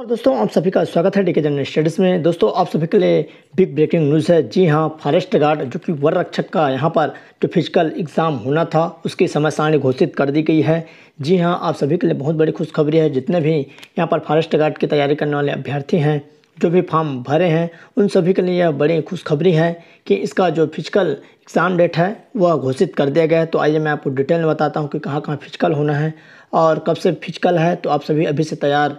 और दोस्तों आप सभी का स्वागत है डीके जनरल स्टडीज़ में दोस्तों आप सभी के लिए बिग ब्रेकिंग न्यूज़ है जी हाँ फॉरेस्ट गार्ड जो कि वर रक्षक का यहाँ पर जो फिजिकल एग्ज़ाम होना था उसकी समय सारणी घोषित कर दी गई है जी हाँ आप सभी के लिए बहुत बड़ी खुशखबरी है जितने भी यहाँ पर फॉरेस्ट गार्ड की तैयारी करने वाले अभ्यर्थी हैं जो भी फॉर्म भरे हैं उन सभी के लिए यह बड़ी खुशखबरी है कि इसका जो फिजिकल एग्ज़ाम डेट है वह घोषित कर दिया गया है तो आइए मैं आपको डिटेल में बताता हूँ कि कहाँ कहाँ फिजिकल होना है और कब से फिजिकल है तो आप सभी अभी से तैयार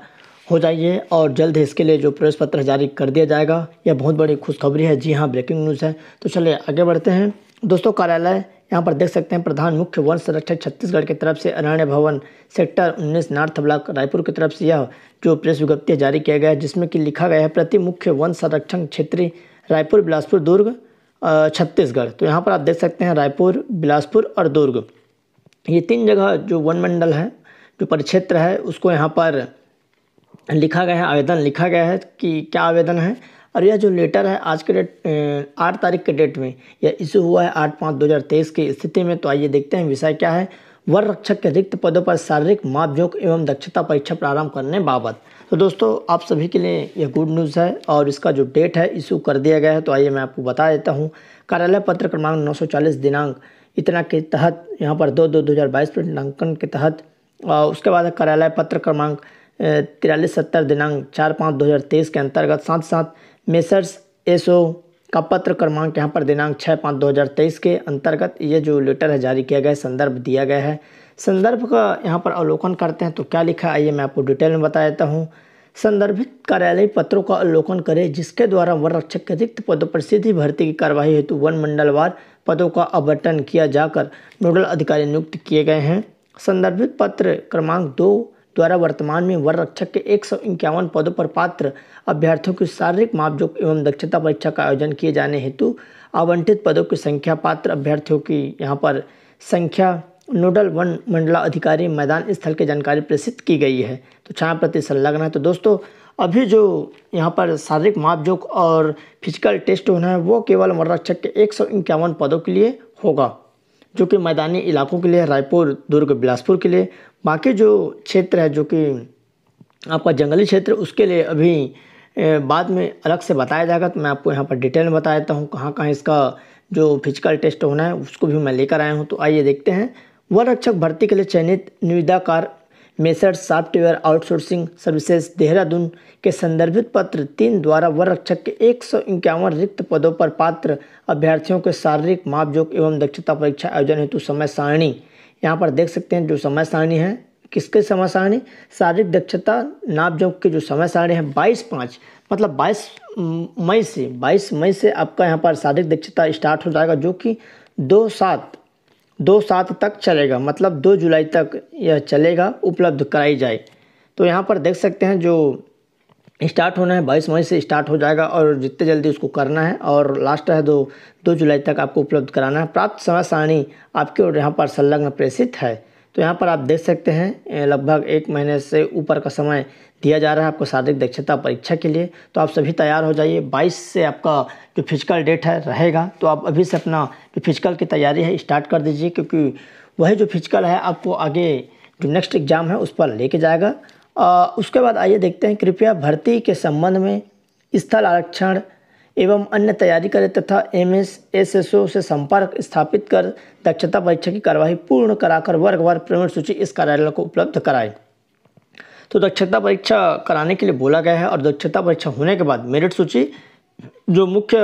हो जाइए और जल्द ही इसके लिए जो प्रवेश पत्र जारी कर दिया जाएगा यह बहुत बड़ी खुशखबरी है जी हाँ ब्रेकिंग न्यूज़ है तो चलिए आगे बढ़ते हैं दोस्तों कार्यालय यहाँ पर देख सकते हैं प्रधान मुख्य वन संरक्षक छत्तीसगढ़ की तरफ से अरण्य भवन सेक्टर 19 नॉर्थ ब्लॉक रायपुर की तरफ से यह जो प्रेस विज्ञप्ति जारी किया गया है जिसमें कि लिखा गया है प्रति मुख्य वन संरक्षण क्षेत्रीय रायपुर बिलासपुर दुर्ग छत्तीसगढ़ तो यहाँ पर आप देख सकते हैं रायपुर बिलासपुर और दुर्ग ये तीन जगह जो वन मंडल है जो परिक्षेत्र है उसको यहाँ पर लिखा गया है आवेदन लिखा गया है कि क्या आवेदन है और यह जो लेटर है आज के डेट आठ तारीख के डेट में यह इशू हुआ है आठ पाँच दो हज़ार तेईस की स्थिति में तो आइए देखते हैं विषय क्या है वर रक्षक के रिक्त पदों पर शारीरिक मापजोक एवं दक्षता परीक्षा प्रारंभ करने बाबत तो दोस्तों आप सभी के लिए यह गुड न्यूज़ है और इसका जो डेट है इशू कर दिया गया है तो आइए मैं आपको बता देता हूँ कार्यालय पत्र क्रमांक 940 दिनांक इतना के तहत यहाँ पर दो दो दो हज़ार बाईस के तहत उसके बाद कार्यालय पत्र क्रमांक तिरालीस सत्तर दिनांक चार पाँच दो हज़ार तेईस के अंतर्गत साथ साथ मेसर्स एसओ का पत्र क्रमांक यहाँ पर दिनांक छः पाँच दो हज़ार तेईस के अंतर्गत ये जो लेटर है जारी किया गया है संदर्भ दिया गया है संदर्भ का यहाँ पर अवलोकन करते हैं तो क्या लिखा है आइए मैं आपको डिटेल में बता देता हूँ संदर्भित कार्यालय पत्रों का अवलोकन करें जिसके द्वारा वन रक्षक के रिक्त पदों पर सीधी भर्ती की कार्यवाही हेतु वन मंडलवार पदों का आवंटन किया जाकर नोडल अधिकारी नियुक्त किए गए हैं संदर्भित पत्र क्रमांक दो द्वारा वर्तमान में वर रक्षक के एक सौ इक्यावन पदों पर पात्र अभ्यर्थियों की शारीरिक मापजोक एवं दक्षता परीक्षा का आयोजन किए जाने हेतु आवंटित पदों की संख्या पात्र अभ्यर्थियों की यहाँ पर संख्या नोडल वन मंडला अधिकारी मैदान स्थल की जानकारी प्रेषित की गई है तो छाया प्रति संलग्न है तो दोस्तों अभी जो यहाँ पर शारीरिक मापजोक और फिजिकल टेस्ट होना है वो केवल वर रक्षक के एक पदों के लिए होगा जो कि मैदानी इलाकों के लिए रायपुर दुर्ग बिलासपुर के लिए बाकी जो क्षेत्र है जो कि आपका जंगली क्षेत्र उसके लिए अभी बाद में अलग से बताया जाएगा तो मैं आपको यहाँ पर डिटेल में बता देता हूँ कहाँ कहाँ इसका जो फिजिकल टेस्ट होना है उसको भी मैं लेकर आया हूँ तो आइए देखते हैं वन रक्षक भर्ती के लिए चयनित निविदाकार messrs software outsourcing services Dehradun के संदर्भित पत्र तीन द्वारा वर रक्षक के एक रिक्त पदों पर पात्र अभ्यर्थियों के शारीरिक मापजोक एवं दक्षता परीक्षा आयोजन हेतु समय सारणी यहाँ पर देख सकते हैं जो समय सारणी है किसके समय सारणी शारीरिक दक्षता नापजोक की जो समय सारणी है बाईस पाँच मतलब बाईस मई से बाईस मई से आपका यहाँ पर शारीरिक दक्षता स्टार्ट हो जाएगा जो कि दो सात दो सात तक चलेगा मतलब दो जुलाई तक यह चलेगा उपलब्ध कराई जाए तो यहाँ पर देख सकते हैं जो स्टार्ट होना है बाईस मई से स्टार्ट हो जाएगा और जितने जल्दी उसको करना है और लास्ट है दो दो जुलाई तक आपको उपलब्ध कराना है प्राप्त समय सारणी आपके और यहाँ पर संलग्न प्रेषित है तो यहाँ पर आप देख सकते हैं लगभग एक महीने से ऊपर का समय दिया जा रहा है आपको शारीरिक दक्षता परीक्षा के लिए तो आप सभी तैयार हो जाइए 22 से आपका जो फिजिकल डेट है रहेगा तो आप अभी से अपना जो फिजिकल की तैयारी है स्टार्ट कर दीजिए क्योंकि वही जो फिजिकल है आपको आगे जो नेक्स्ट एग्ज़ाम है उस पर लेके जाएगा आ, उसके बाद आइए देखते हैं कृपया भर्ती के संबंध में स्थल आरक्षण एवं अन्य तैयारी करें तथा एम एस एस से संपर्क स्थापित कर दक्षता परीक्षा की कार्यवाही पूर्ण कराकर वर्गवार प्रवीण सूची इस कार्यालय को उपलब्ध कराएं तो दक्षता परीक्षा कराने के लिए बोला गया है और दक्षता परीक्षा होने के बाद मेरिट सूची जो मुख्य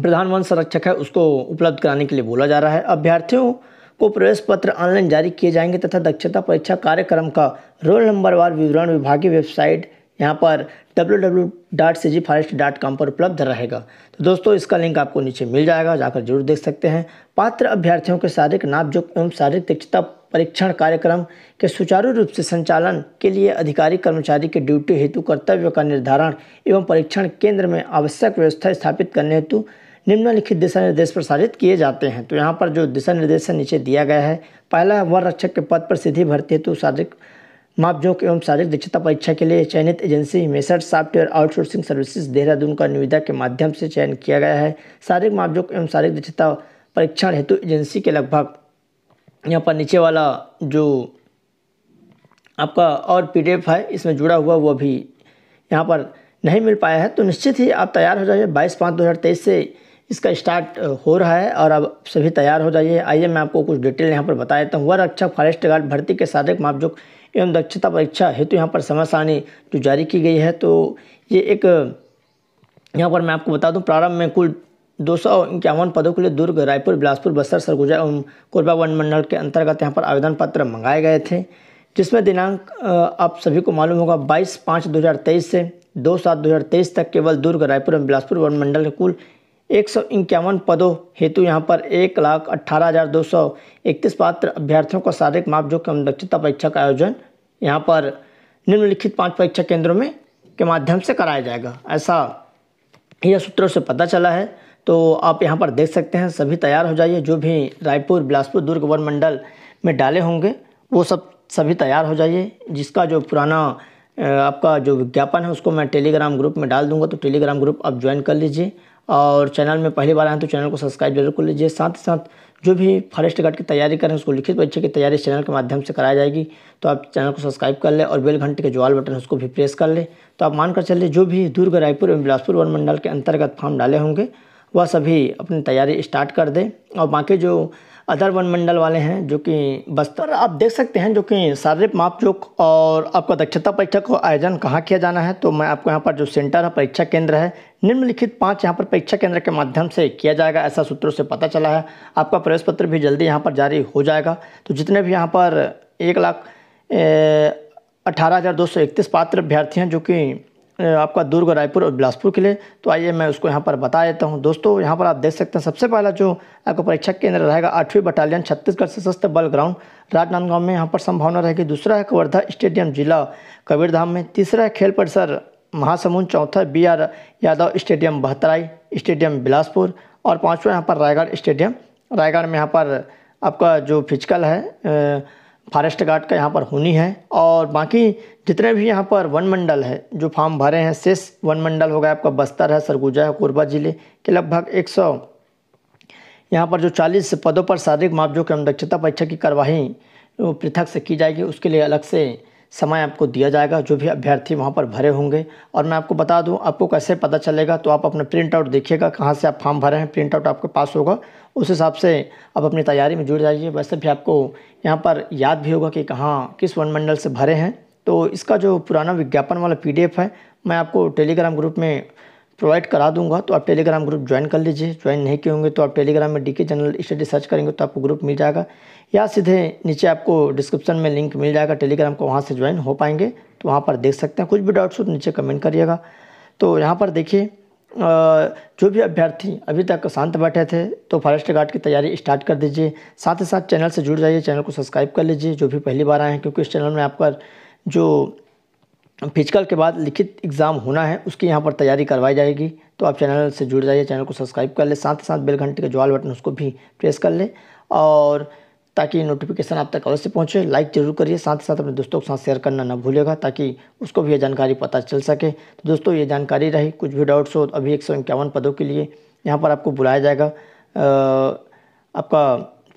प्रधान वन संरक्षक है उसको उपलब्ध कराने के लिए बोला जा रहा है अभ्यर्थियों को प्रवेश पत्र ऑनलाइन जारी किए जाएंगे तथा दक्षता परीक्षा कार्यक्रम का रोल नंबर वार विवरण विभागीय वेबसाइट यहाँ पर www.cgforest.com पर उपलब्ध रहेगा तो दोस्तों इसका लिंक आपको नीचे मिल जाएगा जाकर जरूर देख सकते हैं पात्र अभ्यर्थियों के शारीरिक नापजोक एवं शारीरिक दक्षता परीक्षण कार्यक्रम के सुचारू रूप से संचालन के लिए अधिकारी कर्मचारी के ड्यूटी हेतु कर्तव्य का निर्धारण एवं परीक्षण केंद्र में आवश्यक व्यवस्था स्थापित करने हेतु निम्नलिखित दिशा निर्देश प्रसारित किए जाते हैं तो यहाँ पर जो दिशा निर्देश नीचे दिया गया है पहला वन रक्षक के पद पर सीधी भर्ती हेतु शारीरिक मापजोक एवं शारीरिक दक्षता परीक्षा के लिए चयनित agency messrs software outsourcing services Dehradun का निविदा के माध्यम से चयन किया गया है शारीरिक मापजोक एवं शारीरिक दक्षता परीक्षण हेतु एजेंसी के लगभग यहाँ पर नीचे वाला जो आपका और पीडीएफ है इसमें जुड़ा हुआ वो भी यहाँ पर नहीं मिल पाया है तो निश्चित ही आप तैयार हो जाइए बाईस पाँच दो हज़ार तेईस से इसका स्टार्ट हो रहा है और अब सभी तैयार हो जाइए आइए मैं आपको कुछ डिटेल यहाँ पर बता देता हूँ वह रक्षक फॉरेस्ट गार्ड भर्ती के शारीरिक मापजोक एवं दक्षता परीक्षा हेतु यहाँ पर समय सारणी जो जारी की गई है तो ये एक यहाँ पर मैं आपको बता दूँ प्रारंभ में कुल दो सौ इक्यावन पदों के लिए दुर्ग रायपुर बिलासपुर बस्तर सरगुजा एवं कोरबा वन मंडल के अंतर्गत यहाँ पर आवेदन पत्र मंगाए गए थे जिसमें दिनांक आप सभी को मालूम होगा बाईस पाँच दो हज़ार तेईस से दो सात दो हज़ार तेईस तक केवल दुर्ग रायपुर एवं बिलासपुर वन मंडल के कुल एक सौ इक्यावन पदों हेतु यहाँ पर एक लाख अट्ठारह हज़ार दो सौ इकतीस पात्र अभ्यर्थियों को शारीरिक माप जो कम दक्षता परीक्षा का आयोजन यहाँ पर निम्नलिखित पांच परीक्षा केंद्रों में के माध्यम से कराया जाएगा ऐसा यह सूत्रों से पता चला है तो आप यहाँ पर देख सकते हैं सभी तैयार हो जाइए जो भी रायपुर बिलासपुर दुर्ग वन मंडल में डाले होंगे वो सब सभी तैयार हो जाइए जिसका जो पुराना आपका जो विज्ञापन है उसको मैं टेलीग्राम ग्रुप में डाल दूंगा तो टेलीग्राम ग्रुप आप ज्वाइन कर लीजिए और चैनल में पहली बार आए तो चैनल को सब्सक्राइब जरूर कर लीजिए साथ ही साथ जो भी फॉरेस्ट गार्ड की तैयारी करें उसको लिखित परीक्षा की तैयारी चैनल के माध्यम से कराई जाएगी तो आप चैनल को सब्सक्राइब कर लें और बेल घंटे के ज्वाल बटन उसको भी प्रेस कर लें तो आप मानकर चलिए जो भी दुर्ग रायपुर एवं बिलासपुर वन मंडल के अंतर्गत फॉर्म डाले होंगे वह सभी अपनी तैयारी स्टार्ट कर दें और बाकी जो अदर वन मंडल वाले हैं जो कि बस्तर आप देख सकते हैं जो कि शारीरिक मापजोक और आपका दक्षता परीक्षा को आयोजन कहाँ किया जाना है तो मैं आपको यहाँ पर जो सेंटर है परीक्षा केंद्र है निम्नलिखित पांच यहाँ पर परीक्षा केंद्र के माध्यम से किया जाएगा ऐसा सूत्रों से पता चला है आपका प्रवेश पत्र भी जल्दी यहाँ पर जारी हो जाएगा तो जितने भी यहाँ पर एक लाख अठारह हज़ार दो सौ इकतीस पात्र अभ्यर्थी हैं जो कि आपका दुर्ग रायपुर और बिलासपुर के लिए तो आइए मैं उसको यहाँ पर बता देता हूँ दोस्तों यहाँ पर आप देख सकते हैं सबसे पहला जो आपका परीक्षा केंद्र रहेगा आठवीं बटालियन छत्तीसगढ़ सशस्त्र बल ग्राउंड राजनांदगांव में यहाँ पर संभावना रहेगी दूसरा है कवर्धा स्टेडियम जिला कबीरधाम में तीसरा है खेल परिसर महासमुंद चौथा B R Yadav stadium Bahatrai stadium Bilaspur और पाँचवा यहाँ पर रायगढ़ स्टेडियम रायगढ़ में यहाँ पर आपका जो फिजिकल है फॉरेस्ट गार्ड का यहाँ पर होनी है और बाकी जितने भी यहाँ पर वन मंडल है जो फॉर्म भरे हैं शेष वन मंडल हो गया आपका बस्तर है सरगुजा है कोरबा जिले के लगभग एक सौ यहाँ पर जो चालीस पदों पर शारीरिक मापजो की अनुदक्षता परीक्षा की कार्यवाही पृथक से की जाएगी उसके लिए अलग से समय आपको दिया जाएगा जो भी अभ्यर्थी वहाँ पर भरे होंगे और मैं आपको बता दूँ आपको कैसे पता चलेगा तो आप अपना प्रिंट आउट देखिएगा कहाँ से आप फॉर्म भरे हैं प्रिंट आउट आपके पास होगा उस हिसाब से आप अपनी तैयारी में जुड़ जाइए वैसे भी आपको यहाँ पर याद भी होगा कि कहाँ किस वनमंडल से भरे हैं तो इसका जो पुराना विज्ञापन वाला पी है मैं आपको टेलीग्राम ग्रुप में प्रोवाइड करा दूंगा तो आप टेलीग्राम ग्रुप ज्वाइन कर लीजिए ज्वाइन नहीं किए होंगे तो आप टेलीग्राम में डी के जनरल स्टडी सर्च करेंगे तो आपको ग्रुप मिल जाएगा या सीधे नीचे आपको डिस्क्रिप्शन में लिंक मिल जाएगा टेलीग्राम का वहाँ से ज्वाइन हो पाएंगे तो वहाँ पर देख सकते हैं कुछ भी डाउट्स हो तो नीचे कमेंट करिएगा तो यहाँ पर देखिए जो भी अभ्यर्थी अभी तक शांत बैठे थे तो फॉरेस्ट गार्ड की तैयारी स्टार्ट कर दीजिए साथ ही साथ चैनल से जुड़ जाइए चैनल को सब्सक्राइब कर लीजिए जो भी पहली बार आए हैं क्योंकि इस चैनल में आपका जो फिजिकल के बाद लिखित एग्ज़ाम होना है उसकी यहाँ पर तैयारी करवाई जाएगी तो आप चैनल से जुड़ जाइए चैनल को सब्सक्राइब कर ले साथ ही साथ बेल घंटे का ज्वाल बटन उसको भी प्रेस कर ले और ताकि नोटिफिकेशन आप तक अवश्य पहुँचे लाइक जरूर करिए साथ ही साथ अपने दोस्तों के साथ शेयर करना ना भूलेगा ताकि उसको भी ये जानकारी पता चल सके तो दोस्तों ये जानकारी रही कुछ भी डाउट्स हो तो अभी एक सौ इक्यावन पदों के लिए यहाँ पर आपको बुलाया जाएगा आपका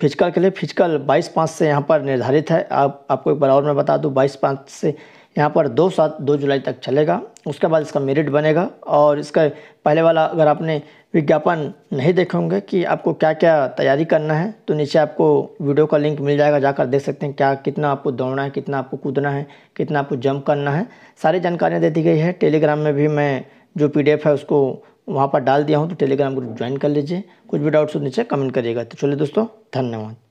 फिजिकल के लिए फिजिकल बाईस पाँच से यहाँ पर निर्धारित है आप आपको एक बार और मैं बता दूँ बाईस पाँच से यहाँ पर दो सात दो जुलाई तक चलेगा उसके बाद इसका मेरिट बनेगा और इसका पहले वाला अगर आपने विज्ञापन नहीं देखे होंगे कि आपको क्या क्या तैयारी करना है तो नीचे आपको वीडियो का लिंक मिल जाएगा जाकर देख सकते हैं क्या कितना आपको दौड़ना है कितना आपको कूदना है कितना आपको जंप करना है सारी जानकारियाँ दे दी गई है टेलीग्राम में भी मैं जो पी है उसको वहाँ पर डाल दिया हूँ तो टेलीग्राम ग्रुप ज्वाइन कर लीजिए कुछ भी डाउट्स हो तो नीचे कमेंट करिएगा तो चलिए दोस्तों धन्यवाद